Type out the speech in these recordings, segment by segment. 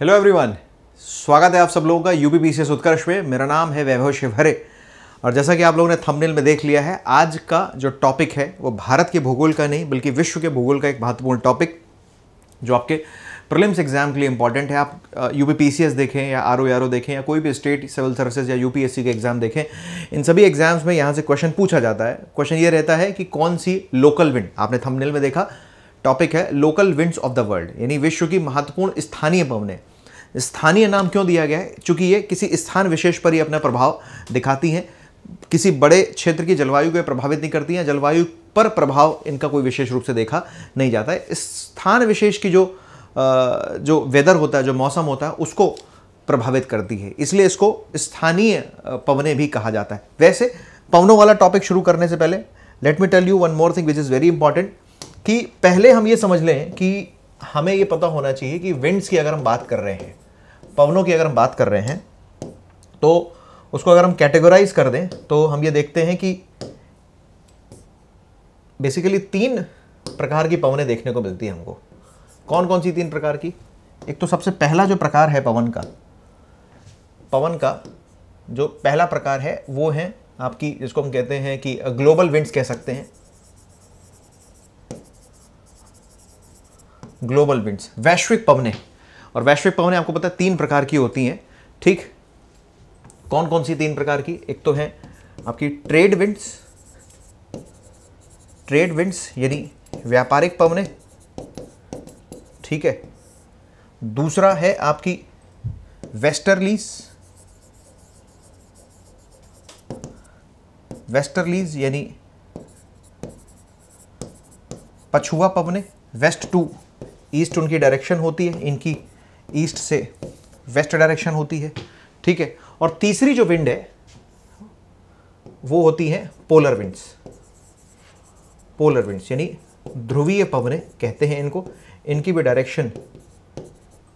Hello everyone स्वागत है आप सब लोगों का यू पी उत्कर्ष में मेरा नाम है वैभव शिवहरे और जैसा कि आप लोगों ने थंबनेल में देख लिया है आज का जो टॉपिक है वो भारत के भूगोल का नहीं बल्कि विश्व के भूगोल का एक महत्वपूर्ण टॉपिक जो आपके प्रिलिम्स एग्जाम के लिए इंपॉर्टेंट है आप यू uh, पी देखें या आर ओ देखें या कोई भी स्टेट सिविल सर्विसेज या सी के एग्ज़ाम देखें इन सभी एग्जाम्स में यहाँ से क्वेश्चन पूछा जाता है क्वेश्चन ये रहता है कि कौन सी लोकल विंड आपने थंबनेल में देखा टॉपिक है local winds of the world यानी विश्व की महत्वपूर्ण स्थानीय पवने स्थानीय नाम क्यों दिया गया है चूंकि ये किसी स्थान विशेष पर ही अपना प्रभाव दिखाती हैं किसी बड़े क्षेत्र की जलवायु को प्रभावित नहीं करती हैं जलवायु पर प्रभाव इनका कोई विशेष रूप से देखा नहीं जाता है स्थान विशेष की जो जो वेदर होता है जो मौसम होता है उसको प्रभावित करती है इसलिए इसको स्थानीय पवने भी कहा जाता है वैसे पवनों वाला टॉपिक शुरू करने से पहले let me tell you one more thing which is very important कि पहले हम ये समझ लें कि हमें ये पता होना चाहिए कि विंड्स की अगर हम बात कर रहे हैं पवनों की अगर हम बात कर रहे हैं तो उसको अगर हम कैटेगोराइज कर दें तो हम ये देखते हैं कि बेसिकली तीन प्रकार की पवनें देखने को मिलती हैं हमको कौन कौन सी तीन प्रकार की एक तो सबसे पहला जो प्रकार है पवन का पवन का जो पहला प्रकार है वो है आपकी जिसको हम कहते हैं कि ग्लोबल विंड्स कह सकते हैं ग्लोबल विंड्स वैश्विक पवने और वैश्विक पवने आपको पता है तीन प्रकार की होती हैं ठीक कौन कौन सी तीन प्रकार की एक तो है आपकी ट्रेड विंड्स ट्रेड विंड्स यानी व्यापारिक पवने ठीक है दूसरा है आपकी वेस्टर्लीज वेस्टर्लीज यानी पछुआ पवने वेस्ट टू ईस्ट उनकी डायरेक्शन होती है इनकी ईस्ट से वेस्ट डायरेक्शन होती है ठीक है और तीसरी जो विंड है वो होती है पोलर विंड्स पोलर विंड्स यानी ध्रुवीय पवने कहते हैं इनको इनकी भी डायरेक्शन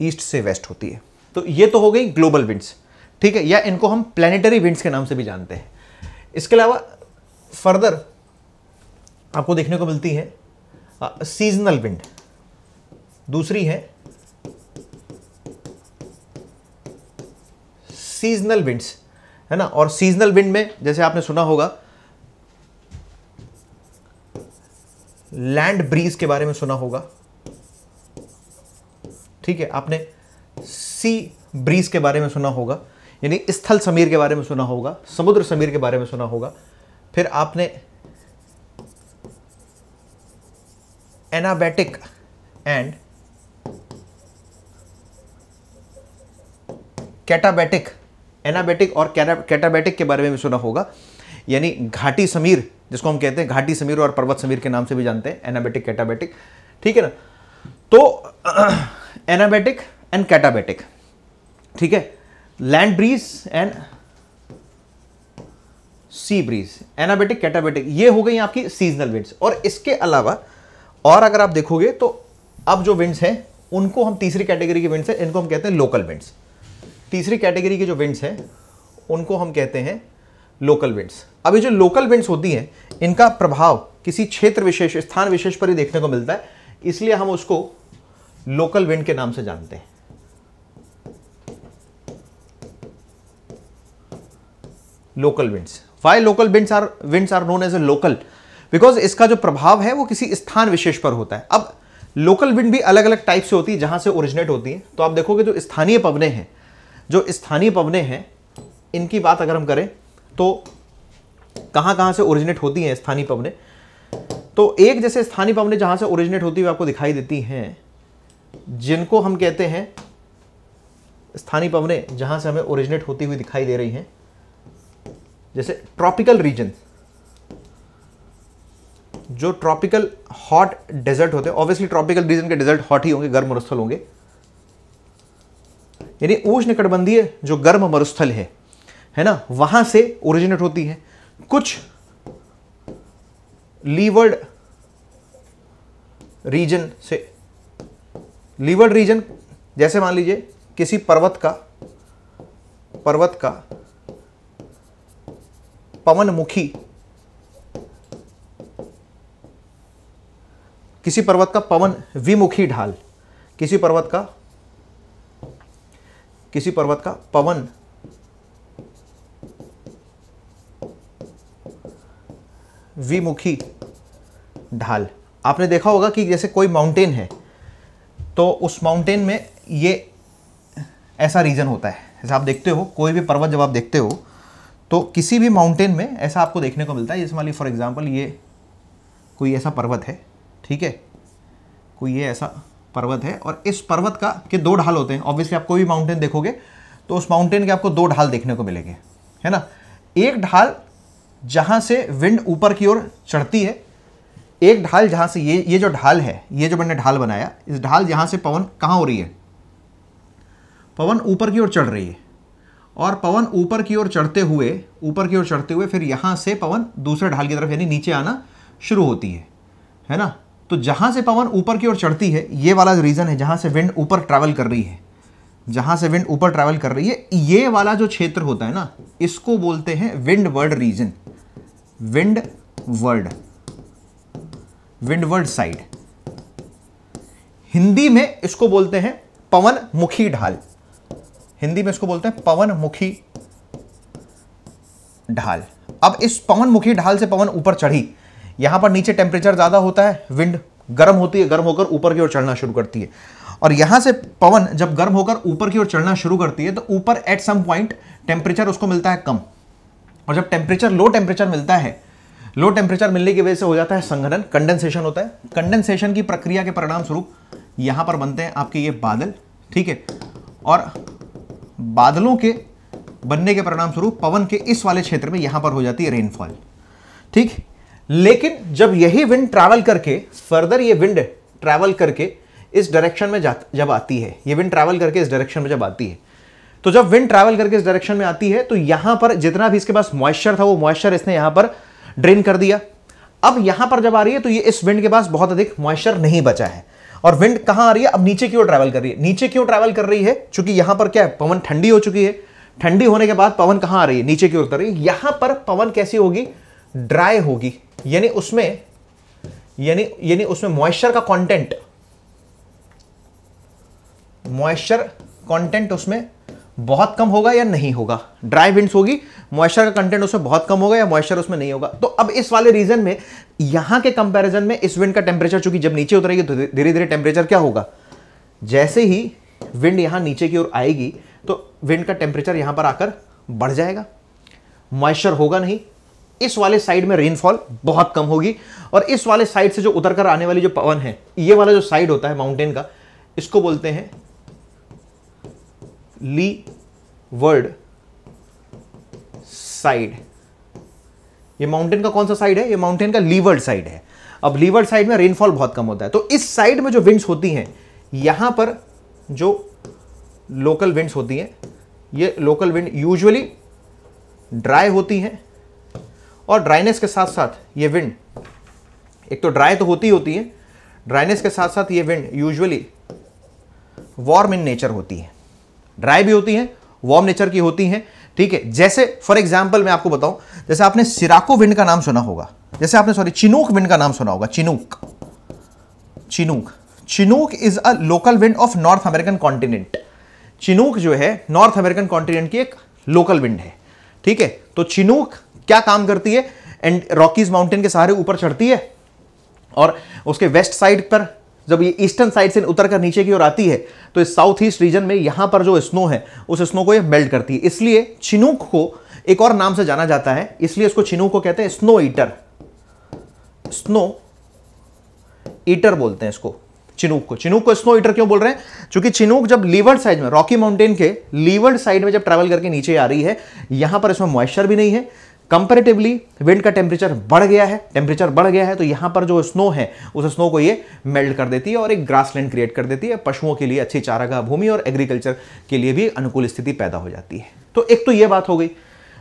ईस्ट से वेस्ट होती है तो ये तो हो गई ग्लोबल विंड्स ठीक है या इनको हम प्लानिटरी विंड्स के नाम से भी जानते हैं इसके अलावा फर्दर आपको देखने को मिलती है सीजनल विंड दूसरी है सीजनल विंड्स है ना और सीजनल विंड में जैसे आपने सुना होगा लैंड ब्रीज के बारे में सुना होगा ठीक है आपने सी ब्रीज के बारे में सुना होगा यानी स्थल समीर के बारे में सुना होगा समुद्र समीर के बारे में सुना होगा फिर आपने एनाबैटिक एंड कैटाबैटिक एनाबैटिक और कैटाबैटिक के बारे में भी सुना होगा यानी घाटी समीर जिसको हम कहते हैं घाटी समीर और पर्वत समीर के नाम से भी जानते हैं एनाबैटिक कैटाबैटिक ठीक है ना तो एनाबैटिक एंड कैटाबैटिक ठीक है land breeze and sea breeze anabatic katabatic ये हो गई आपकी सीजनल विंड्स और इसके अलावा और अगर आप देखोगे तो अब जो विंड्स हैं उनको हम तीसरी कैटेगरी के विंड्स हैं इनको हम कहते हैं लोकल विंड्स तीसरी कैटेगरी के जो विंड्स हैं उनको हम कहते हैं लोकल विंड्स अभी जो लोकल विंड्स होती हैं इनका प्रभाव किसी क्षेत्र विशेष स्थान विशेष पर ही देखने को मिलता है इसलिए हम उसको लोकल विंड के नाम से जानते हैं local winds why local winds are winds are known as a local because इसका जो प्रभाव है वो किसी स्थान विशेष पर होता है अब लोकल विंड भी अलग अलग टाइप से होती है जहां से ओरिजिनेट होती है तो आप देखोगे जो स्थानीय पवने हैं जो स्थानीय पवने हैं इनकी बात अगर हम करें तो कहां कहां से ओरिजिनेट होती हैं स्थानीय पवने तो एक जैसे स्थानीय पवने जहां से ओरिजिनेट होती हुई आपको दिखाई देती हैं जिनको हम कहते हैं स्थानीय पवने जहां से हमें ओरिजिनेट होती हुई दिखाई दे रही हैं जैसे ट्रॉपिकल रीजन जो ट्रॉपिकल हॉट डेजर्ट होते हैं ऑब्वियसली ट्रॉपिकल रीजन के डेजर्ट हॉट ही होंगे गर्म मरुस्थल होंगे यानी कटबंधीय जो गर्म मरुस्थल है है ना वहां से ओरिजिनेट होती है कुछ लीवर्ड रीजन से लीवर्ड रीजन जैसे मान लीजिए किसी पर्वत का पर्वत का पवन मुखी किसी पर्वत का पवन विमुखी ढाल किसी पर्वत का किसी पर्वत का पवन विमुखी ढाल आपने देखा होगा कि जैसे कोई माउंटेन है तो उस माउंटेन में ये ऐसा रीजन होता है जैसे आप देखते हो कोई भी पर्वत जब आप देखते हो तो किसी भी माउंटेन में ऐसा आपको देखने को मिलता है जैसे मान ली फॉर एग्ज़ाम्पल ये कोई ऐसा पर्वत है ठीक है कोई ये ऐसा पर्वत है और इस पर्वत का के दो ढाल होते हैं ऑब्वियसली आप कोई भी माउंटेन देखोगे तो उस माउंटेन के आपको दो ढाल देखने को मिलेंगे है ना एक ढाल जहां से विंड ऊपर की ओर चढ़ती है एक ढाल जहाँ से ये ये जो ढाल है ये जो मैंने ढाल बनाया इस ढाल जहां से पवन कहाँ हो रही है पवन ऊपर की ओर चढ़ रही है और पवन ऊपर की ओर चढ़ते हुए ऊपर की ओर चढ़ते हुए फिर यहाँ से पवन दूसरे ढाल की तरफ यानी नीचे आना शुरू होती है है ना तो जहां से पवन ऊपर की ओर चढ़ती है ये वाला रीज़न है जहां से विंड ऊपर ट्रैवल कर रही है जहां से विंड ऊपर ट्रैवल कर रही है ये वाला जो क्षेत्र होता है ना इसको बोलते हैं windward region windward windward side Hindi में इसको बोलते हैं पवन मुखी ढाल हिंदी में इसको बोलते हैं पवन मुखी ढाल अब इस पवन मुखी ढाल से पवन ऊपर चढ़ी यहां पर नीचे टेम्परेचर ज़्यादा होता है विंड गर्म होती है गर्म होकर ऊपर की ओर चढ़ना शुरू करती है और यहां से पवन जब गर्म होकर ऊपर की ओर चढ़ना शुरू करती है तो ऊपर एट सम पॉइंट टेम्परेचर उसको मिलता है कम और जब टेम्परेचर लो टेम्परेचर मिलता है लो टेम्परेचर मिलने की वजह से हो जाता है संघनन कंडेंसेशन होता है कंडेंसेशन की प्रक्रिया के परिणाम स्वरूप यहां पर बनते हैं आपके ये बादल ठीक है और बादलों के बनने के परिणाम स्वरूप पवन के इस वाले क्षेत्र में यहां पर हो जाती है रेनफॉल ठीक लेकिन जब यही विंड ट्रैवल करके फर्दर ये विंड ट्रैवल करके इस डायरेक्शन में जब आती है ये विंड ट्रैवल करके इस डायरेक्शन में जब आती है तो जब विंड ट्रैवल करके इस डायरेक्शन में आती है तो यहां पर जितना भी इसके पास मॉइस्चर था वो मॉइस्चर इसने यहां पर ड्रेन कर दिया अब यहां पर जब आ रही है तो ये इस विंड के पास बहुत अधिक मॉइस्चर नहीं बचा है और विंड कहां आ रही है अब नीचे की ओर ट्रैवल कर रही है नीचे क्यों ट्रैवल कर रही है चूंकि यहां पर क्या है पवन ठंडी हो चुकी है ठंडी होने के बाद पवन कहां आ रही है नीचे की ओर उतर रही है यहां पर पवन कैसी होगी ड्राई होगी यानी उसमें यानी यानी उसमें मॉइस्चर का कंटेंट मॉइस्चर कंटेंट उसमें बहुत कम होगा या नहीं होगा ड्राई विंड्स होगी मॉइस्चर का कंटेंट उसमें बहुत कम होगा या मॉइस्चर उसमें नहीं होगा तो अब इस वाले रीजन में यहां के कंपैरिजन में इस विंड का टेम्परेचर चूंकि जब नीचे उतरेगी तो धीरे धीरे टेम्परेचर क्या होगा जैसे ही विंड यहां नीचे की ओर आएगी तो विंड का टेम्परेचर यहां पर आकर बढ़ जाएगा मॉइस्चर होगा नहीं इस वाले साइड में रेनफॉल बहुत कम होगी और इस वाले साइड से जो उतर कर आने वाली जो पवन है ये वाला जो साइड होता है माउंटेन का इसको बोलते हैं ली वर्ड साइड ये माउंटेन का कौन सा साइड है ये माउंटेन का लीवर्ड साइड है अब लीवर्ड साइड में रेनफॉल बहुत कम होता है तो इस साइड में जो विंड्स होती हैं यहां पर जो लोकल विंड्स होती हैं ये लोकल विंड यूजुअली ड्राई होती हैं और ड्राइनेस के साथ साथ ये विंड एक तो ड्राई तो होती होती है ड्राइनेस के साथ साथ ये wind usually warm in nature होती है ड्राई भी होती है वार्म नेचर की होती है ठीक है जैसे फॉर एग्जाम्पल मैं आपको बताऊं जैसे आपने सिराको विंड का नाम सुना होगा जैसे आपने सॉरी चिनूक विंड का नाम सुना होगा Chinook Chinook Chinook is a local wind of North American continent Chinook जो है नॉर्थ अमेरिकन कॉन्टिनेंट की एक लोकल विंड है ठीक है तो चिनूक क्या काम करती है एंड रॉकीज माउंटेन के सहारे ऊपर चढ़ती है और उसके वेस्ट साइड पर जब ये ईस्टर्न साइड से उतर कर नीचे की ओर आती है तो इस साउथ ईस्ट रीजन में यहां पर जो स्नो है उस स्नो को ये मेल्ट करती है इसलिए चिनूक को एक और नाम से जाना जाता है इसलिए इसको चिनूक को कहते हैं स्नो ईटर स्नो ईटर बोलते हैं इसको चिनूक को चिनूक को स्नो ईटर क्यों बोल रहे हैं क्योंकि चिनूक जब लीवर्ड साइड में रॉकी माउंटेन के लीवर्ड साइड में जब ट्रेवल करके नीचे आ रही है यहां पर इसमें मॉइस्चर भी नहीं है कंपेरेटिवली विंड का टेम्परेचर बढ़ गया है टेम्परेचर बढ़ गया है तो यहाँ पर जो स्नो है उस स्नो को ये मेल्ट कर देती है और एक ग्रासलैंड क्रिएट कर देती है पशुओं के लिए अच्छी चारागाह भूमि और एग्रीकल्चर के लिए भी अनुकूल स्थिति पैदा हो जाती है तो एक तो ये बात हो गई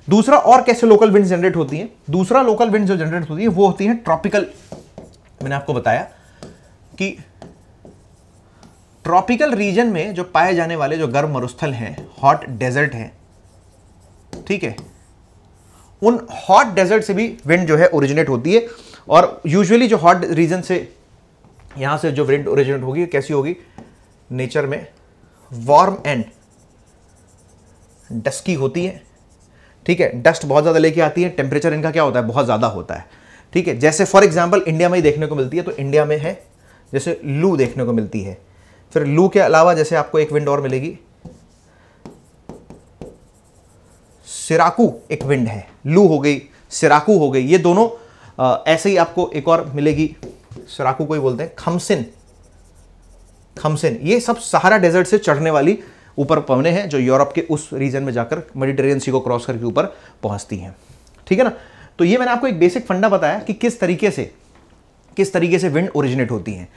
दूसरा और कैसे लोकल विंड जनरेट होती है दूसरा लोकल विंड जो जनरेट होती है वो होती है ट्रॉपिकल मैंने आपको बताया कि ट्रॉपिकल रीजन में जो पाए जाने वाले जो गर्म मरुस्थल हैं हॉट डेजर्ट हैं ठीक है उन हॉट डेजर्ट से भी विंड जो है ओरिजिनेट होती है और यूजुअली जो हॉट रीजन से यहाँ से जो विंड ओरिजिनेट होगी कैसी होगी नेचर में वार्म एंड डस्की होती है ठीक है डस्ट बहुत ज़्यादा लेके आती है टेम्परेचर इनका क्या होता है बहुत ज़्यादा होता है ठीक है जैसे फॉर एग्जाम्पल इंडिया में ही देखने को मिलती है तो इंडिया में है जैसे लू देखने को मिलती है फिर लू के अलावा जैसे आपको एक विंड और मिलेगी सिराकू एक विंड है लू हो गई सिराकू हो गई ये दोनों आ, ऐसे ही आपको एक और मिलेगी सिराकू को ही बोलते हैं खमसिन खमसिन ये सब सहारा डेजर्ट से चढ़ने वाली ऊपर पवने हैं जो यूरोप के उस रीजन में जाकर मेडिटेरियन सी को क्रॉस करके ऊपर पहुंचती हैं ठीक है ना तो ये मैंने आपको एक बेसिक फंडा बताया कि किस तरीके से किस तरीके से विंड ओरिजिनेट होती हैं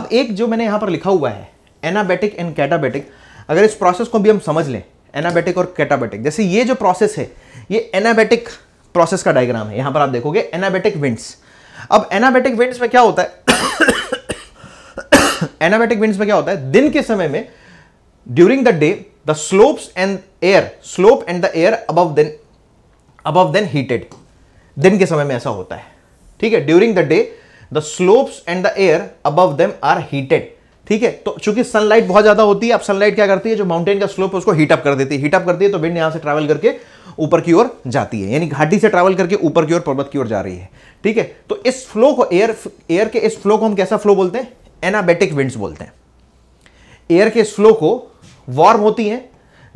अब एक जो मैंने यहाँ पर लिखा हुआ है एनाबेटिक एंड कैटाबेटिक अगर इस प्रोसेस को भी हम समझ लें एनाबेटिक और कैटाबेटिक जैसे ये जो प्रोसेस है ये एनाबेटिक प्रोसेस का डायग्राम है यहां पर आप देखोगे एनाबेटिक विंड्स अब एनाबेटिक विंड्स में क्या होता है एनाबेटिक विंड्स में क्या होता है दिन के समय में during the day the slope and air slope and the air above then above then heated दिन के समय में ऐसा होता है ठीक है during the day the slopes and the air above them are heated ठीक है तो चूंकि सनलाइट बहुत ज्यादा होती है अब सनलाइट क्या करती है जो माउंटेन का स्लोप है उसको हीटअप कर देती है हीटअप करती है तो विंड यहां से ट्रैवल करके ऊपर की ओर जाती है यानी घाटी से ट्रैवल करके ऊपर की ओर पर्वत की ओर जा रही है ठीक है तो इस फ्लो को एयर एयर के इस फ्लो को हम कैसा फ्लो बोलते हैं एनाबेटिक विंड्स बोलते हैं एयर के इस फ्लो को वार्म होती है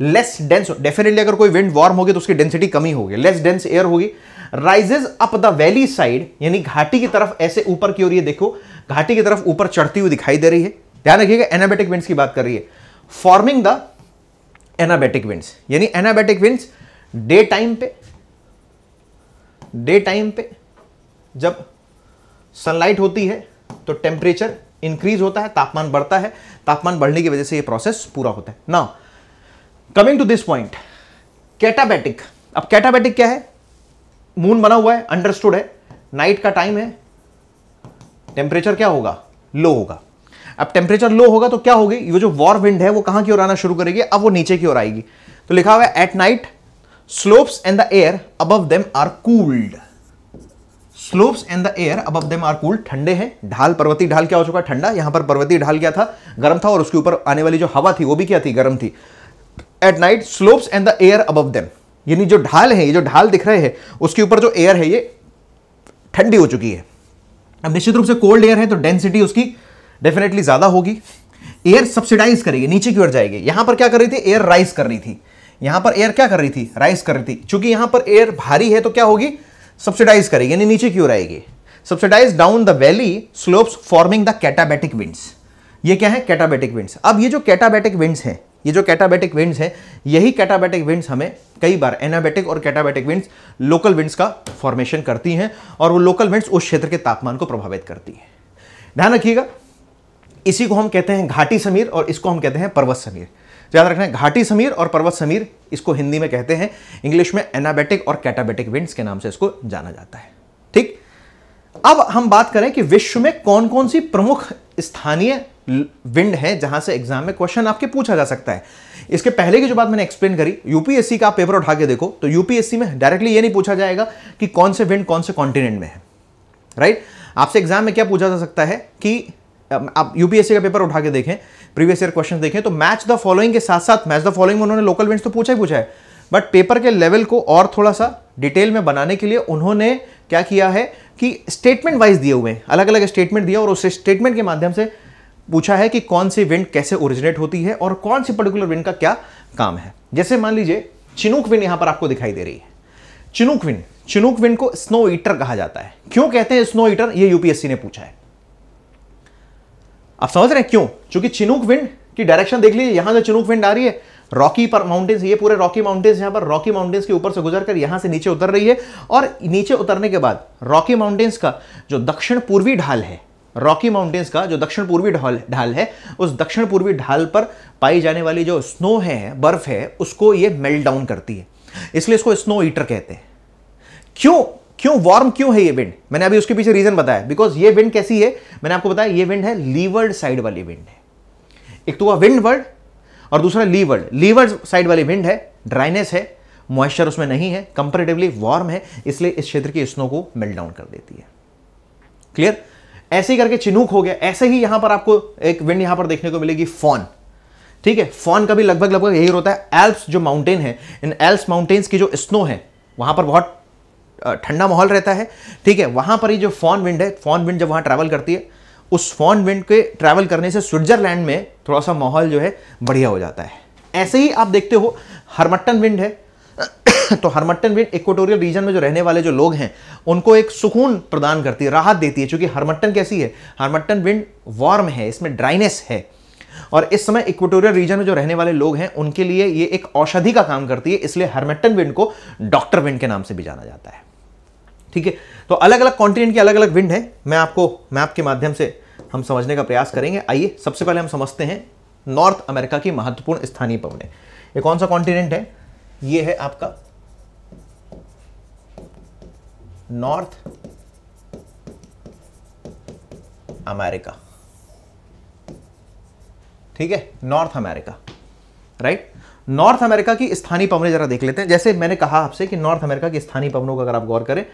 लेस डेंस डेफिनेटली अगर कोई विंड वार्म होगी तो उसकी डेंसिटी कमी होगी लेस डेंस एयर होगी rises up the valley side यानी घाटी की तरफ ऐसे ऊपर की ओर ये देखो घाटी की तरफ ऊपर चढ़ती हुई दिखाई दे रही है ध्यान रखिएगा एनाबेटिक विंड्स की बात कर रही है फॉर्मिंग द एनाबेटिक विंड्स यानी एनाबेटिक विंड्स डे टाइम पे डे टाइम पे जब सनलाइट होती है तो टेम्परेचर इंक्रीज होता है तापमान बढ़ता है तापमान बढ़ने की वजह से ये प्रोसेस पूरा होता है ना coming to this point katabatic अब कैटाबैटिक क्या है मून बना हुआ है अंडरस्टूड है नाइट का टाइम है टेम्परेचर क्या होगा लो होगा अब टेम्परेचर लो होगा तो क्या होगी ये जो वॉर विंड है वो कहां की ओर आना शुरू करेगी अब वो नीचे की ओर आएगी तो लिखा हुआ है at night slopes and the air above them are cooled slopes and the air above them are cooled ठंडे हैं ढाल पर्वती ढाल क्या हो चुका ठंडा यहां पर पर्वती ढाल क्या था गर्म था और उसके ऊपर आने वाली जो हवा थी वो भी क्या थी गर्म थी at night slopes and the air above them यानी जो ढाल है ये जो ढाल दिख रहे हैं उसके ऊपर जो एयर है ये ठंडी हो चुकी है अब निश्चित रूप से कोल्ड एयर है तो डेंसिटी उसकी डेफिनेटली ज़्यादा होगी एयर सब्सिडाइज करेगी नीचे की ओर जाएगी यहां पर क्या कर रही थी एयर राइज कर रही थी यहां पर एयर क्या कर रही थी राइज कर रही थी चूंकि यहां पर एयर भारी है तो क्या होगी सब्सिडाइज करेगी यानी नीचे की ओर आएगी subsidize down the valley slopes forming the katabatic winds ये क्या है कैटाबेटिक विंड्स अब ये जो कैटाबेटिक विंड्स हैं ये जो कैटाबेटिक विंड्स हैं यही कैटाबेटिक विंड्स हमें कई बार एनाबेटिक और कैटाबेटिक विंड्स लोकल विंड्स का फॉर्मेशन करती हैं और वो लोकल विंड्स उस क्षेत्र के तापमान को प्रभावित करती हैं ध्यान रखिएगा इसी को हम कहते हैं घाटी समीर और इसको हम कहते हैं पर्वत समीर याद रखना है घाटी समीर और पर्वत समीर इसको हिंदी में कहते हैं इंग्लिश में एनाबेटिक और कैटाबेटिक विंड्स के नाम से इसको जाना जाता है ठीक अब हम बात करें कि विश्व में कौन कौन सी प्रमुख स्थानीय विंड है जहां से एग्जाम में क्वेश्चन आपके पूछा जा सकता है इसके पहले की जो बात मैंने एक्सप्लेन करी यूपीएससी का आप पेपर उठा के देखो तो यूपीएससी में डायरेक्टली ये नहीं पूछा जाएगा कि कौन से विंड कौन से कॉन्टिनेंट में है राइट आपसे एग्जाम में क्या पूछा जा सकता है कि आप यूपीएससी का पेपर उठा के देखें प्रीवियस ईयर क्वेश्चन देखें तो मैच द फॉलोइंग के साथ साथ मैच द फॉलोइंग में उन्होंने लोकल इवेंट्स तो पूछा ही पूछा है बट पेपर के लेवल को और थोड़ा सा डिटेल में बनाने के लिए उन्होंने क्या किया है कि स्टेटमेंट वाइज दिए हुए हैं अलग अलग स्टेटमेंट दिया और उस स्टेटमेंट के माध्यम से पूछा है कि कौन सी विंड कैसे ओरिजिनेट होती है और कौन सी पर्टिकुलर विंड का क्या काम है जैसे मान लीजिए चिनुक विंड यहां पर आपको दिखाई दे रही है चिनुक विंड चिनुक विंड को स्नो ईटर कहा जाता है क्यों कहते हैं स्नो ईटर ये यूपीएससी ने पूछा है आप समझ रहे हैं क्यों क्योंकि चिनूक विंड की डायरेक्शन देख लीजिए यहां से चिनूक विंड आ रही है रॉकी पर माउंटेन्स ये पूरे रॉकी माउंटेन्स यहाँ पर रॉकी माउंटेन्स के ऊपर से गुजर कर यहाँ से नीचे उतर रही है और नीचे उतरने के बाद रॉकी माउंटेन्स का जो दक्षिण पूर्वी ढाल है रॉकी माउंटेन्स का जो दक्षिण पूर्वी ढाल ढाल है उस दक्षिण पूर्वी ढाल पर पाई जाने वाली जो स्नो है बर्फ है उसको ये मेल्ट डाउन करती है इसलिए इसको स्नो ईटर कहते हैं क्यों क्यों वार्म क्यों है ये विंड मैंने अभी उसके पीछे रीजन बताया बिकॉज ये विंड कैसी है मैंने आपको बताया ये विंड है लीवर्ड साइड वाली विंड है एक तो वह विंड वर्ड और दूसरा लीवर्ड लीवर्ड साइड वाली विंड है ड्राइनेस है मॉइस्चर उसमें नहीं है कंपेरेटिवली वार्म है इसलिए इस क्षेत्र की स्नो को मेल्ट डाउन कर देती है क्लियर ऐसे ही करके चिनूक हो गया ऐसे ही यहां पर आपको एक विंड यहां पर देखने को मिलेगी फॉन ठीक है फॉन का भी लगभग लगभग यही होता है एल्प्स जो माउंटेन है इन एल्प्स माउंटेन्स की जो स्नो है वहां पर बहुत ठंडा माहौल रहता है ठीक है वहाँ पर ही जो फॉन विंड है फॉन विंड जब वहाँ ट्रैवल करती है उस फॉन विंड के ट्रैवल करने से स्विट्जरलैंड में थोड़ा सा माहौल जो है बढ़िया हो जाता है ऐसे ही आप देखते हो हरमट्टन विंड है तो हरमट्टन विंड इक्वेटोरियल रीजन में जो रहने वाले जो लोग हैं उनको एक सुकून प्रदान करती है राहत देती है क्योंकि हरमट्टन कैसी है हरमट्टन विंड वार्म है इसमें ड्राइनेस है और इस समय इक्वेटोरियल रीजन में जो रहने वाले लोग हैं उनके लिए ये एक औषधि का काम करती है इसलिए हरमट्टन विंड को डॉक्टर विंड के नाम से भी जाना जाता है ठीक है तो अलग अलग कॉन्टिनेंट के अलग अलग विंड है मैं आपको मैप के माध्यम से हम समझने का प्रयास करेंगे आइए सबसे पहले हम समझते हैं नॉर्थ अमेरिका की महत्वपूर्ण स्थानीय पवने ये कौन सा कॉन्टिनेंट है ये है आपका नॉर्थ अमेरिका ठीक है North America right North America की स्थानीय पवने जरा देख लेते हैं जैसे मैंने कहा आपसे कि नॉर्थ अमेरिका की स्थानीय पवनों का अगर आप गौर करें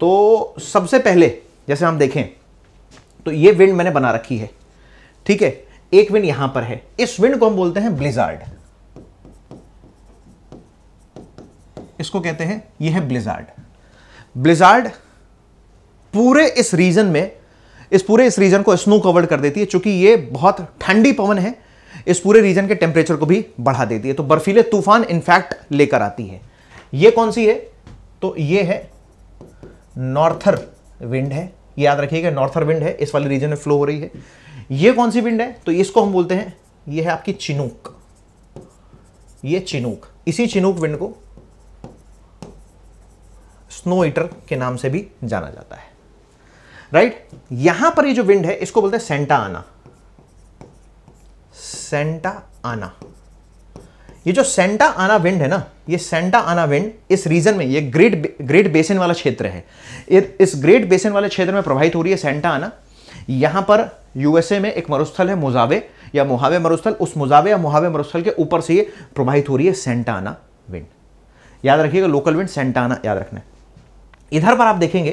तो सबसे पहले जैसे हम देखें तो ये विंड मैंने बना रखी है ठीक है एक विंड यहां पर है इस विंड को हम बोलते हैं ब्लिजार्ड इसको कहते हैं ये है ब्लिजार्ड ब्लिजार्ड पूरे इस रीजन में इस पूरे इस रीजन को स्नो कवर्ड कर देती है क्योंकि ये बहुत ठंडी पवन है इस पूरे रीजन के टेम्परेचर को भी बढ़ा देती है तो बर्फीले तूफान इनफैक्ट लेकर आती है ये कौन सी है तो ये है नॉर्थर विंड है याद रखिएगा नॉर्थर विंड है इस वाले रीजन में फ्लो हो रही है ये कौन सी विंड है तो इसको हम बोलते हैं ये है आपकी चिनूक ये चिनूक इसी चिनूक विंड को स्नो ईटर के नाम से भी जाना जाता है राइट यहां पर ये जो विंड है इसको बोलते हैं सेंटा आना सेंटा आना ये जो सेंटा आना विंड है ना ये सेंटा आना विंड इस रीजन में ये ग्रेट ग्रेट बेसिन वाला क्षेत्र है इस ग्रेट बेसिन वाले क्षेत्र में प्रभावित हो रही है सेंटा आना यहां पर यूएसए में एक मरुस्थल है मोजावे या मुहावे मरुस्थल उस मुजावे या मुहावे मरुस्थल के ऊपर से ये प्रभावित हो रही है सेंटा आना विंड याद रखिएगा लोकल विंड सेंटा आना याद रखना इधर पर आप देखेंगे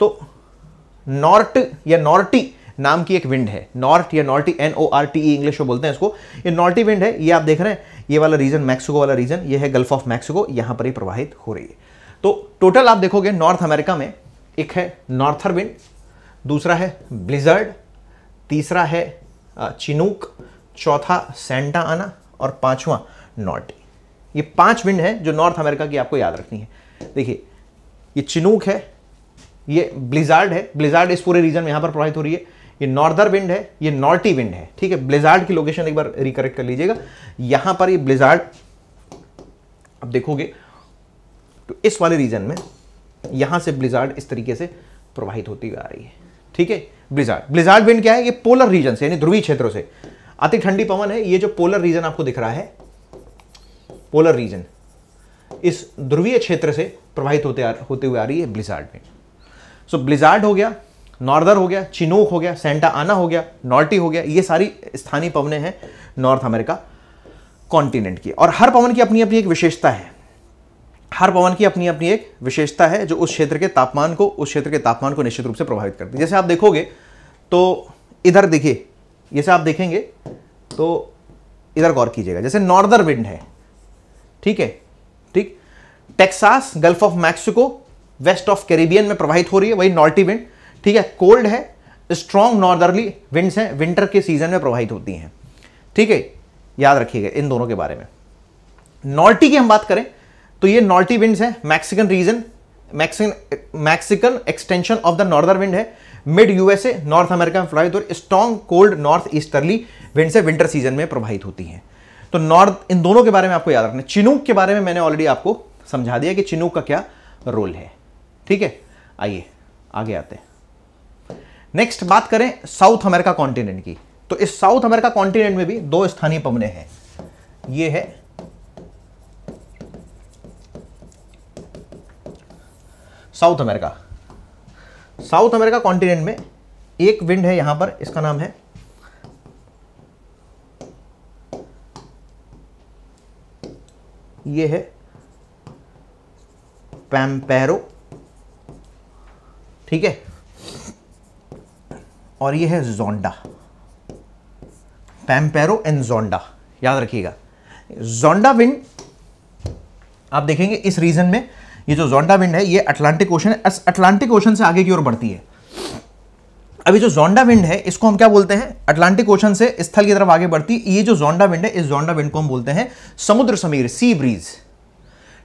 तो नॉर्ट या नॉर्टी नाम की एक विंड है नॉर्ट या norte N O R T English में बोलते हैं इसको ये नॉर्टी विंड है ये आप देख रहे हैं ये वाला रीजन मैक्सिको वाला रीजन ये है गल्फ ऑफ मैक्सिको यहां पर ही प्रवाहित हो रही है तो टोटल आप देखोगे नॉर्थ अमेरिका में एक है नॉर्थर विंड दूसरा है ब्लिजर्ड तीसरा है चिनूक चौथा सेंटा आना और पांचवा नॉर्टी ये पांच विंड है जो नॉर्थ अमेरिका की आपको याद रखनी है देखिए ये चिनूक है ये ब्लिजार्ड है ब्लिजार्ड इस पूरे रीजन में यहां पर प्रभावित हो रही है ये नॉर्दर विंड है ये नॉर्टी विंड है ठीक है ब्लेजार्ड की लोकेशन एक बार रिकरेक्ट कर लीजिएगा यहां पर ये ब्लेजार्ड अब देखोगे तो इस वाले रीजन में यहां से ब्लिजार्ड इस तरीके से प्रवाहित होती आ रही है ठीक है ब्लिजार्ड ब्लिजार्ड विंड क्या है ये पोलर रीजन से यानी ध्रुवीय क्षेत्रों से अति ठंडी पवन है ये जो पोलर रीजन आपको दिख रहा है पोलर रीजन इस ध्रुवीय क्षेत्र से प्रभावित होते होते हुए आ रही है blizzard wind so so, blizzard हो गया नॉर्दर हो गया चिनूक हो गया सेंटा आना हो गया नॉर्टी हो गया ये सारी स्थानीय पवने हैं नॉर्थ अमेरिका कॉन्टिनेंट की और हर पवन की अपनी अपनी एक विशेषता है हर पवन की अपनी अपनी एक विशेषता है जो उस क्षेत्र के तापमान को उस क्षेत्र के तापमान को निश्चित रूप से प्रभावित करती है जैसे आप देखोगे तो इधर देखिए जैसे आप देखेंगे तो इधर गौर कीजिएगा जैसे नॉर्दर विंड है ठीक है ठीक Texas Gulf of Mexico west of Caribbean में प्रभावित हो रही है वही नॉर्टी विंड ठीक है कोल्ड है स्ट्रॉन्ग नॉर्दर्ली विंड्स हैं विंटर के सीजन में प्रभावित होती हैं ठीक है याद रखिएगा इन दोनों के बारे में नॉर्टी की हम बात करें तो ये नॉर्टी विंड्स हैं Mexican region Mexican Mexican extension of the norther wind है मिड यूएसए नॉर्थ अमेरिका में प्रभावित और strong cold north easterly wind से विंटर सीजन में प्रभावित होती है तो नॉर्थ इन दोनों के बारे में आपको याद रखना चिनूक के बारे में मैंने ऑलरेडी आपको समझा दिया कि चिनूक का क्या रोल है ठीक है आइए आगे आते हैं नेक्स्ट बात करें साउथ अमेरिका कॉन्टिनेंट की तो इस साउथ अमेरिका कॉन्टिनेंट में भी दो स्थानीय पवने हैं ये है South America South America continent में एक विंड है यहां पर इसका नाम है ये है पैम्पेरो ठीक है और ये है जोंडा पैम्पेरो एंड जोंडा याद रखिएगा जोंडा विंड आप देखेंगे इस रीजन में ये जो जोंडा विंड है ये अटलांटिक ओशन अटलांटिक ओशन से आगे की ओर बढ़ती है अभी जो जोंडा विंड है इसको हम क्या बोलते हैं अटलांटिक ओशन से स्थल की तरफ आगे बढ़ती है ये जो जोंडा विंड है इस जोंडा विंड को हम बोलते हैं समुद्र समीर सी ब्रीज़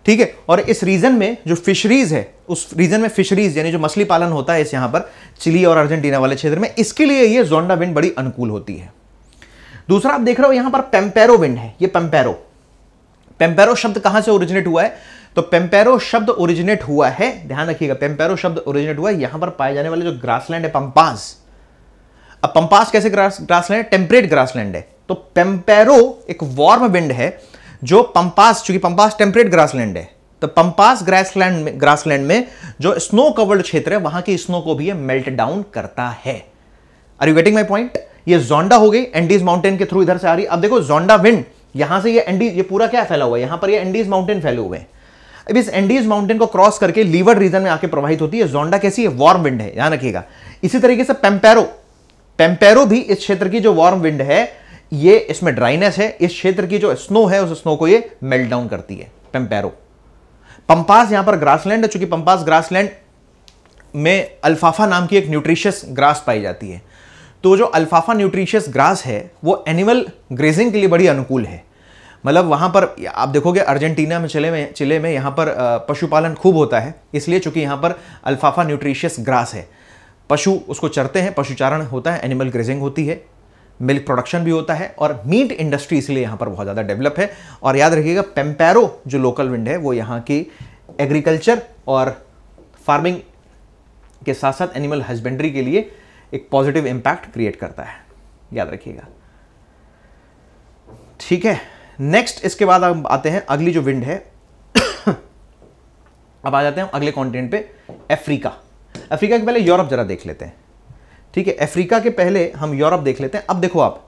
ठीक है और इस रीजन में जो फिशरीज है उस रीजन में फिशरीज यानी जो मछली पालन होता है इस यहां पर चिली और अर्जेंटीना वाले क्षेत्र में इसके लिए ये जोंडा विंड बड़ी अनुकूल होती है दूसरा आप देख रहे हो यहां पर पेम्पेरो विंड है ये पेम्पेरो पेम्पेरो शब्द कहां से ओरिजिनेट हुआ है तो पेम्पेरो शब्द ओरिजिनेट हुआ है ध्यान रखिएगा पेम्पेरो शब्द ओरिजिनेट हुआ है यहां पर पाए जाने वाले जो ग्रासलैंड है पंपास अब पंपास कैसे ग्रास ग्रासलैंड है टेम्परेट ग्रासलैंड है तो पेम्पेरो एक वार्म विंड है जो पंपास चूंकि पंपास टेम्परेट ग्रासलैंड है तो पंपास ग्रासलैंड में ग्रासलैंड में जो स्नो कवर्ड क्षेत्र है वहां की स्नो को भी ये मेल्ट डाउन करता है are you getting my point ये जोंडा हो गई एंडीज माउंटेन के थ्रू इधर से आ रही अब देखो जोंडा विंड यहां से ये एंडीज ये पूरा क्या फैला हुआ है यहां पर ये एंडीज माउंटेन फैले हुए हैं अब इस एंडीज माउंटेन को क्रॉस करके लीवर रीजन में आके प्रवाहित होती है जोंडा कैसी है वार्म विंड है ध्यान रखिएगा इसी तरीके से पेम्पेरो पेम्पेरो भी इस क्षेत्र की जो वार्म विंड है ये इसमें ड्राइनेस है इस क्षेत्र की जो स्नो है उस स्नो को ये मेल्ट डाउन करती है पेम्पेरो पंपास यहां पर ग्रासलैंड है चूंकि पंपास ग्रासलैंड में अल्फाफा नाम की एक न्यूट्रिशियस ग्रास पाई जाती है तो जो अल्फाफा न्यूट्रिशियस ग्रास है वो एनिमल ग्रेजिंग के लिए बड़ी अनुकूल है मतलब वहाँ पर आप देखोगे अर्जेंटीना में चिले में चिले में यहाँ पर पशुपालन खूब होता है इसलिए चूंकि यहाँ पर अल्फाफा न्यूट्रिशियस ग्रास है पशु उसको चरते हैं पशुचारण होता है एनिमल ग्रेजिंग होती है मिल्क प्रोडक्शन भी होता है और मीट इंडस्ट्री इसलिए यहाँ पर बहुत ज़्यादा डेवलप है और याद रखिएगा पेम्पैरो जो लोकल विंड है वो यहाँ की एग्रीकल्चर और फार्मिंग के साथ साथ एनिमल हस्बेंड्री के लिए एक पॉजिटिव इम्पैक्ट क्रिएट करता है याद रखिएगा ठीक है नेक्स्ट इसके बाद हम आते हैं अगली जो विंड है अब आ जाते हैं अगले कॉन्टिनेंट पे अफ्रीका अफ्रीका के पहले यूरोप जरा देख लेते हैं ठीक है अफ्रीका के पहले हम यूरोप देख लेते हैं अब देखो आप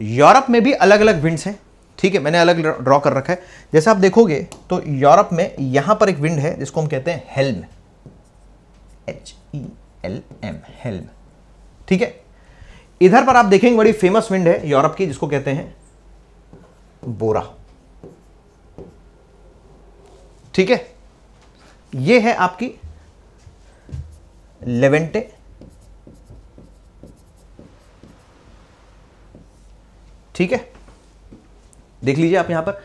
यूरोप में भी अलग अलग विंड हैं ठीक है मैंने अलग ड्रॉ कर रखा है जैसे आप देखोगे तो यूरोप में यहां पर एक विंड है जिसको हम कहते हैं helm H E L M helm ठीक है इधर पर आप देखेंगे बड़ी फेमस विंड है यूरोप की जिसको कहते हैं बोरा ठीक है ये है आपकी लेवेंटे ठीक है देख लीजिए आप यहां पर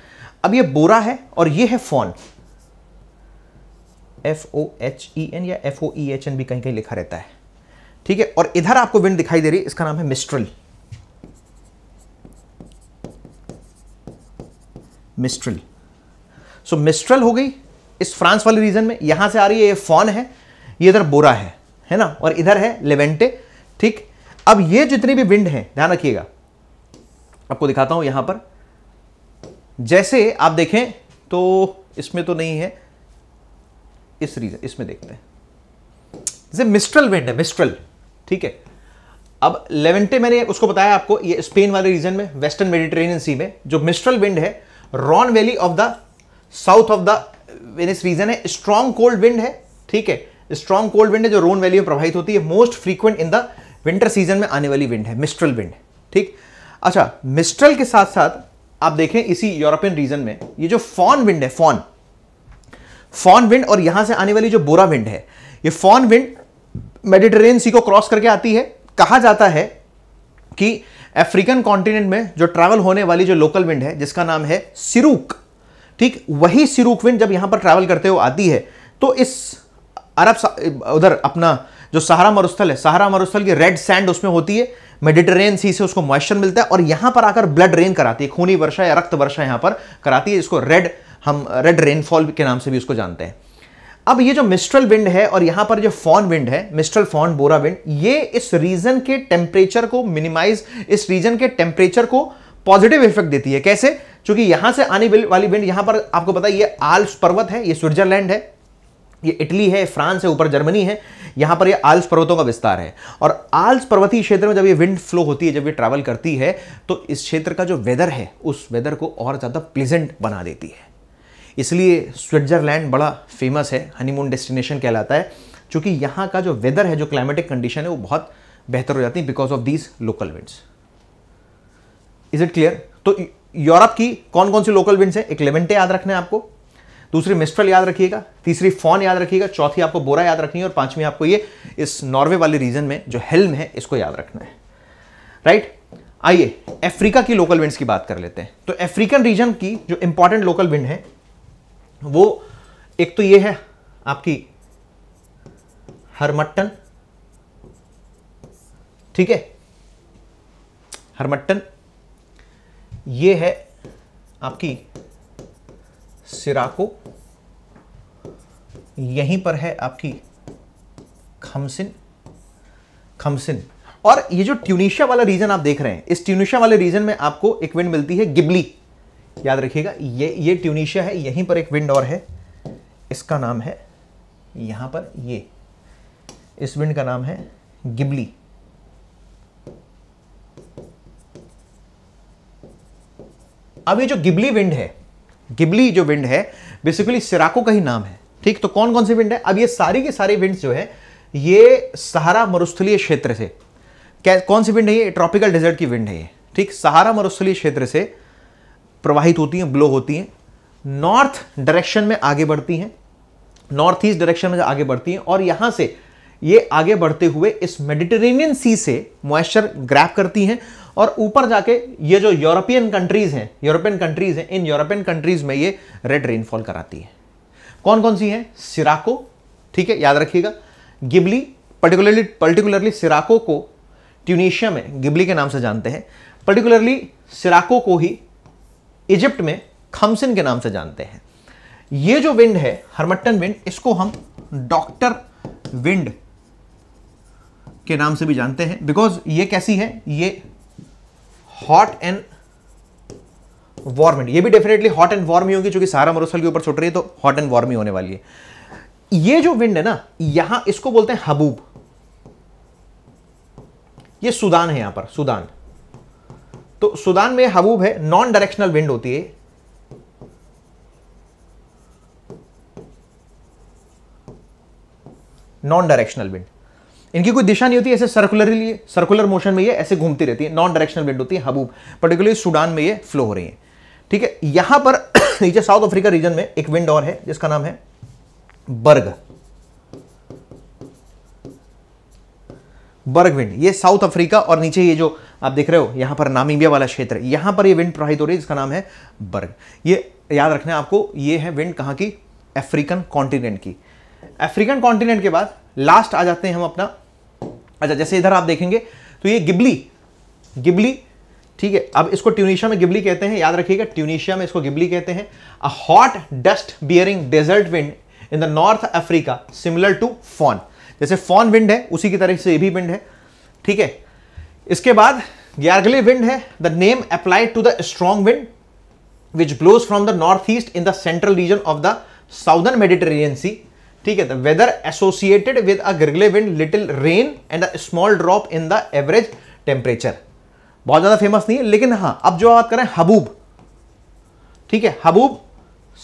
अब ये बोरा है और ये है foehn F O H E N या F O E H N भी कहीं कहीं लिखा रहता है ठीक है और इधर आपको विंड दिखाई दे रही है इसका नाम है मिस्ट्रल मिस्ट्रल सो मिस्ट्रल हो गई इस फ्रांस वाले रीजन में यहां से आ रही है ये फोन है ये इधर बोरा है है ना और इधर है लेवेंटे ठीक अब ये जितनी भी विंड है ध्यान रखिएगा आपको दिखाता हूं यहां पर जैसे आप देखें तो इसमें तो नहीं है इस रीजन इसमें देखते हैं जैसे मिस्ट्रल विंड है मिस्ट्रल ठीक है अब लेवेंटे मैंने उसको बताया आपको ये स्पेन वाले रीजन में वेस्टर्न मेडिटेरेनियन सी में जो मिस्ट्रल विंड है Rhone valley of the south of the Venice region है स्ट्रॉन्ग कोल्ड विंड है ठीक है स्ट्रॉन्ग कोल्ड विंड है जो रोन वैली में प्रभावित होती है most frequent in the winter season में आने वाली विंड है मिस्ट्रल विंड ठीक अच्छा मिस्ट्रल के साथ साथ आप देखें इसी यूरोपियन रीजन में ये जो फॉन विंड है फॉन फॉन विंड और यहां से आने वाली जो बोरा विंड है ये फॉन विंड मेडिटेरेन सी को क्रॉस करके आती है कहा जाता है कि अफ्रीकन कॉन्टिनेंट में जो ट्रैवल होने वाली जो लोकल विंड है जिसका नाम है सिरूक ठीक वही सिरूक विंड जब यहां पर ट्रैवल करते हुए आती है तो इस अरब उधर अपना जो सहारा मरुस्थल है सहारा मरुस्थल की रेड सैंड उसमें होती है मेडिटेरेन सी से उसको मॉइस्चर मिलता है और यहां पर आकर ब्लड रेन कराती है खूनी वर्षा या रक्त वर्षा यहां पर कराती है इसको रेड हम रेड रेनफॉल के नाम से भी इसको जानते हैं अब ये जो मिस्ट्रल विंड है और यहाँ पर जो फॉन विंड है मिस्ट्रल फॉन बोरा विंड ये इस रीजन के टेम्परेचर को मिनिमाइज इस रीजन के टेम्परेचर को पॉजिटिव इफेक्ट देती है कैसे क्योंकि यहां से आने वाली विंड यहां पर आपको पता है ये आल्स पर्वत है ये स्विट्जरलैंड है ये इटली है फ्रांस है ऊपर जर्मनी है यहाँ पर ये आल्स पर्वतों का विस्तार है और आल्स पर्वतीय क्षेत्र में जब ये विंड फ्लो होती है जब ये ट्रैवल करती है तो इस क्षेत्र का जो वेदर है उस वेदर को और ज़्यादा प्लेजेंट बना देती है इसलिए स्विट्ज़रलैंड बड़ा फेमस है हनीमून डेस्टिनेशन कहलाता है चूंकि यहाँ का जो वेदर है जो क्लाइमेटिक कंडीशन है वो बहुत बेहतर हो जाती है because of these local winds is it clear तो यूरोप की कौन कौन सी लोकल विंड्स है एक लेवेंटे याद रखना है आपको दूसरी मिस्ट्रल याद रखिएगा तीसरी फॉन याद रखिएगा चौथी आपको बोरा याद रखनी है और पांचवी आपको ये इस नॉर्वे वाले रीजन में जो हेल्म है इसको याद रखना है राइट आइए अफ्रीका की लोकल विंड्स की बात कर लेते हैं तो अफ्रीकन रीजन की जो इंपॉर्टेंट लोकल विंड है वो एक तो ये है आपकी हरमट्टन ठीक है हरमट्टन ये है आपकी सिराको यहीं पर है आपकी खमसिन खमसिन और ये जो ट्यूनिशिया वाला रीजन आप देख रहे हैं इस ट्यूनिशिया वाले रीजन में आपको एक विंड मिलती है गिबली याद रखिएगा ये ये ट्यूनिशिया है यहीं पर एक विंड और है इसका नाम है यहां पर ये इस विंड का नाम है गिबली अब ये जो गिबली विंड है गिबली जो विंड है बेसिकली सिराको का ही नाम है ठीक तो कौन कौन सी विंड है अब ये सारी के सारे विंड जो है ये सहारा मरुस्थलीय क्षेत्र से कौन सी विंड है ये ट्रॉपिकल डेजर्ट की विंड है ये ठीक सहारा मरुस्थलीय क्षेत्र से प्रवाहित होती हैं ब्लो होती हैं नॉर्थ डायरेक्शन में आगे बढ़ती हैं नॉर्थ ईस्ट डायरेक्शन में आगे बढ़ती हैं और यहाँ से ये आगे बढ़ते हुए इस मेडिटेरेनियन सी से मॉइस्चर ग्रैप करती हैं और ऊपर जाके ये जो यूरोपियन कंट्रीज हैं यूरोपियन कंट्रीज हैं इन यूरोपियन कंट्रीज में ये रेड रेनफॉल कराती है कौन कौन सी है सिराको ठीक है याद रखिएगा गिबली पर्टिकुलरली पर्टिकुलरली सिराको को ट्यूनिशिया में गिबली के नाम से जानते हैं पर्टिकुलरली सिराको को ही इजिप्ट में खमसिन के नाम से जानते हैं ये जो विंड है हरमट्टन विंड इसको हम डॉक्टर विंड के नाम से भी जानते हैं बिकॉज ये कैसी है ये हॉट एंड वार्म ये भी डेफिनेटली हॉट एंड वार्म ही होगी चूंकि सारा मरुस्थल के ऊपर छुट रही है तो हॉट एंड वार्म ही होने वाली है ये जो विंड है ना यहां इसको बोलते हैं हबूब ये सुदान है यहां पर सुदान तो सुदान में हबूब है नॉन डायरेक्शनल विंड होती है नॉन डायरेक्शनल विंड इनकी कोई दिशा नहीं होती ऐसे सर्कुलरली सर्कुलर मोशन में ये ऐसे घूमती रहती है नॉन डायरेक्शनल विंड होती है हबूब पर्टिकुलरली सूडान में ये फ्लो हो रही है ठीक है यहां पर नीचे साउथ अफ्रीका रीजन में एक विंड और है जिसका नाम है बर्ग बर्ग विंड ये साउथ अफ्रीका और नीचे ये जो आप देख रहे हो यहां पर नामीबिया वाला क्षेत्र यहां पर ये विंड प्रवाहित हो रही है जिसका नाम है बर्ग ये याद रखना आपको ये है विंड कहां की अफ्रीकन कॉन्टिनेंट की अफ्रीकन कॉन्टिनेंट के बाद लास्ट आ जाते हैं हम अपना अच्छा जैसे इधर आप देखेंगे तो ये गिबली गिबली ठीक है अब इसको ट्यूनिशिया में गिबली कहते हैं याद रखिएगा ट्यूनिशिया में इसको गिबली कहते हैं a hot dust bearing desert wind in the north Africa similar to foehn जैसे फॉन विंड है उसी की तरह से ये भी विंड है ठीक है इसके बाद ग्यारगली विंड है the name applied to the strong wind which blows from the north east in the central region of the southern Mediterranean sea ठीक है the weather associated with a gregale wind little rain and a small drop in the average temperature बहुत ज़्यादा famous नहीं है लेकिन हाँ अब जो बात करें हबूब ठीक है haboob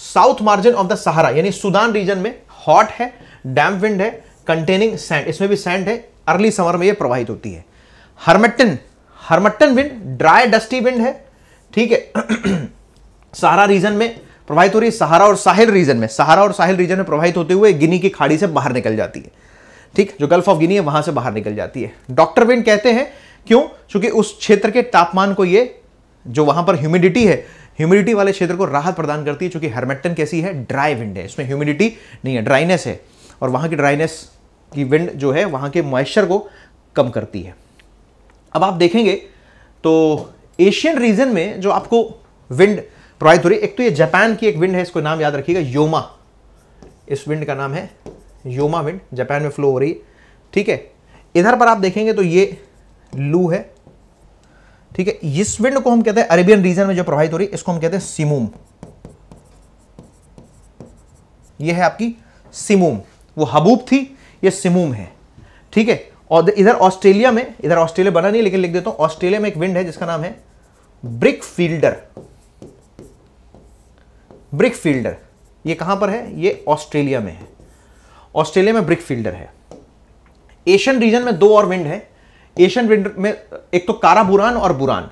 south margin of the Sahara यानी सुदान रीजन में हॉट है डैम्प विंड है कंटेनिंग सैंड इसमें भी सैंड है अर्ली समर में ये प्रवाहित होती है harmattan harmattan wind dry dusty wind है ठीक है सहारा रीजन में प्रभावित हो रही है सहारा और साहिल रीजन में सहारा और साहिल रीजन में प्रभावित होते हुए गिनी की खाड़ी से बाहर निकल जाती है ठीक जो गल्फ ऑफ गिनी है वहां से बाहर निकल जाती है डॉक्टर विंड कहते हैं क्यों क्योंकि उस क्षेत्र के तापमान को ये जो वहां पर ह्यूमिडिटी है ह्यूमिडिटी वाले क्षेत्र को राहत प्रदान करती है चूंकि हर्मेटन कैसी है ड्राई विंड है इसमें ह्यूमिडिटी नहीं है ड्राइनेस है और वहां की ड्राइनेस की विंड जो है वहां के मॉइस्चर को कम करती है अब आप देखेंगे तो एशियन रीजन में जो आपको विंड प्रोवाइड हो रही एक तो ये जापान की एक विंड है इसको नाम याद रखिएगा योमा इस विंड का नाम है योमा विंड जापान में फ्लो हो रही है ठीक है इधर पर आप देखेंगे तो ये लू है ठीक है इस विंड को हम कहते हैं अरेबियन रीजन में जो प्रभावित हो रही है इसको हम कहते हैं सिमूम ये है आपकी सिमूम वो हबूब थी ये सिमूम है ठीक है और इधर ऑस्ट्रेलिया में इधर ऑस्ट्रेलिया बना नहीं लेकिन लिख देता हूं ऑस्ट्रेलिया में एक विंड है जिसका नाम है ब्रिक फील्डर ब्रिक फील्डर ये कहाँ पर है ये ऑस्ट्रेलिया में है ऑस्ट्रेलिया में ब्रिक फील्डर है एशियन रीजन में दो और विंड है एशियन विंड में एक तो कारा बुरान और बुरान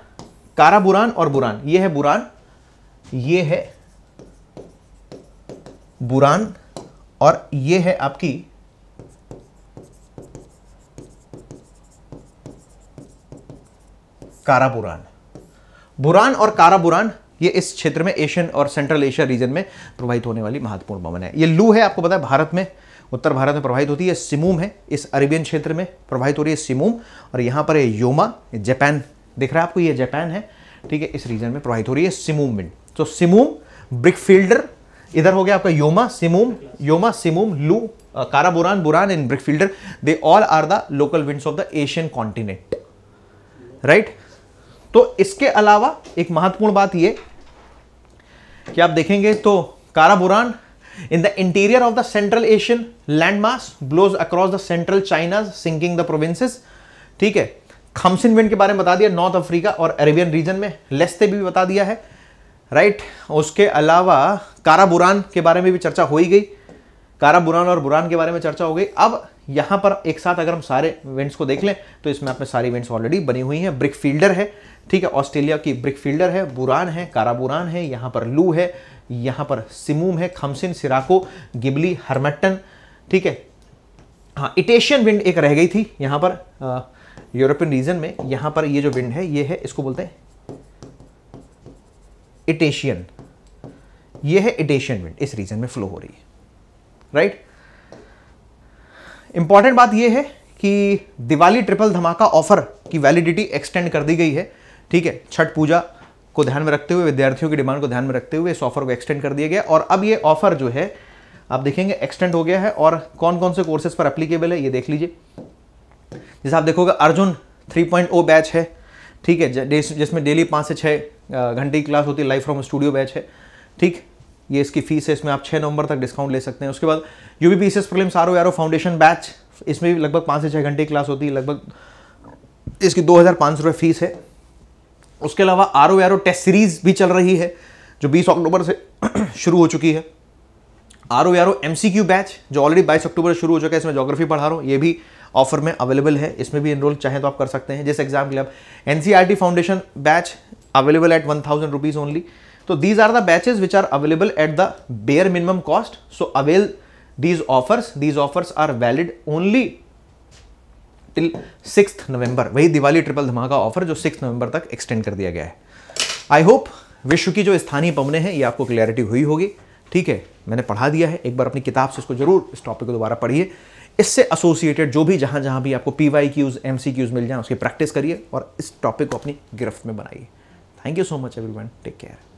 कारा बुरान और बुरान ये है बुरान ये है बुरान और ये है आपकी कारा बुरान बुरान और कारा बुरान ये इस क्षेत्र में एशियन और सेंट्रल एशिया रीजन में प्रवाहित होने वाली महत्वपूर्ण भवन है ये लू है आपको पता है भारत में उत्तर भारत में प्रवाहित होती है सिमूम है इस अरेबियन क्षेत्र में प्रवाहित हो रही है सिमूम और यहाँ पर है योमा जापान दिख रहा है आपको ये जापान है ठीक है इस रीजन में प्रवाहित हो रही है सिमूम विंड तो सिमूम ब्रिकफील्डर इधर हो गया आपका Yoma सिमूम Yoma simoom loo karaburan buran and brickfielder they all are the local winds of the Asian continent right तो इसके अलावा एक महत्वपूर्ण बात यह कि आप देखेंगे तो karaburan in the interior of the central Asian landmark landmass across the central central sinking the the ठीक है खमसिन विंड के बारे में बता दिया नॉर्थ अफ्रीका और अरेबियन रीजन में लेस्ते भी बता दिया है राइट उसके अलावा काराबुरान के बारे में भी चर्चा हो ही गई काराबुरान और बुरान के बारे में चर्चा हो गई अब यहाँ पर एक साथ अगर हम सारे इवेंट्स को देख लें तो इसमें आपने सारी इवेंट्स ऑलरेडी बनी हुई हैं ब्रिक फील्डर है ठीक है ऑस्ट्रेलिया की ब्रिक फील्डर है बुरान है काराबुरान है यहाँ पर लू है यहाँ पर सिमूम है खमसिन सिराको गिबली हरमटन ठीक है हाँ इटेशियन विंड एक रह गई थी यहाँ पर यूरोपियन रीजन में यहाँ पर ये जो विंड है ये है इसको बोलते हैं इटेशियन ये है इटेशियन विंड इस रीजन में फ्लो हो रही है राइट right? इंपॉर्टेंट बात यह है कि दिवाली ट्रिपल धमाका ऑफर की वैलिडिटी एक्सटेंड कर दी गई है ठीक है छठ पूजा को ध्यान में रखते हुए विद्यार्थियों की डिमांड को ध्यान में रखते हुए इस ऑफर को एक्सटेंड कर दिया गया और अब ये ऑफर जो है आप देखेंगे एक्सटेंड हो गया है और कौन कौन से कोर्सेज पर एप्लीकेबल है ये देख लीजिए जैसे आप देखोगे अर्जुन 3.0 बैच है ठीक है जिसमें डेली पाँच से छः घंटे की क्लास होती है लाइव फ्रॉम स्टूडियो बैच है ठीक ये इसकी फीस है इसमें आप छः नवंबर तक डिस्काउंट ले सकते हैं उसके बाद U B P S S prelims or foundation batch इसमें भी लगभग पाँच से छः घंटे क्लास होती है लगभग इसकी दो हज़ार पाँच सौ रुपये फीस है उसके अलावा R O R O test series भी चल रही है जो बीस अक्टूबर से शुरू हो चुकी है R O R O M C Q batch जो ऑलरेडी बाईस अक्टूबर शुरू हो चुका है इसमें जोग्राफी पढ़ा रहा हूँ ये भी ऑफर में अवेलेबल है इसमें भी इनरोल चाहें तो आप कर सकते हैं जिस एग्जाम के लिए आप N C R T foundation batch available at one thousand rupees only तो these are the batches which are available at the bare minimum cost so avail these offers these offers are valid only till six November वही Diwali triple धमाका offer जो सिक्स नवंबर तक extend कर दिया गया है आई होप विश्व की जो स्थानीय पवने हैं ये आपको क्लैरिटी हुई होगी ठीक है मैंने पढ़ा दिया है एक बार अपनी किताब से इसको जरूर इस टॉपिक को दोबारा पढ़िए इससे एसोसिएटेड जो भी जहां जहां भी आपको P Y Qs M C Qs मिल जाए उसकी प्रैक्टिस करिए और इस टॉपिक को अपनी गिरफ्त में बनाइए thank you so much everyone take care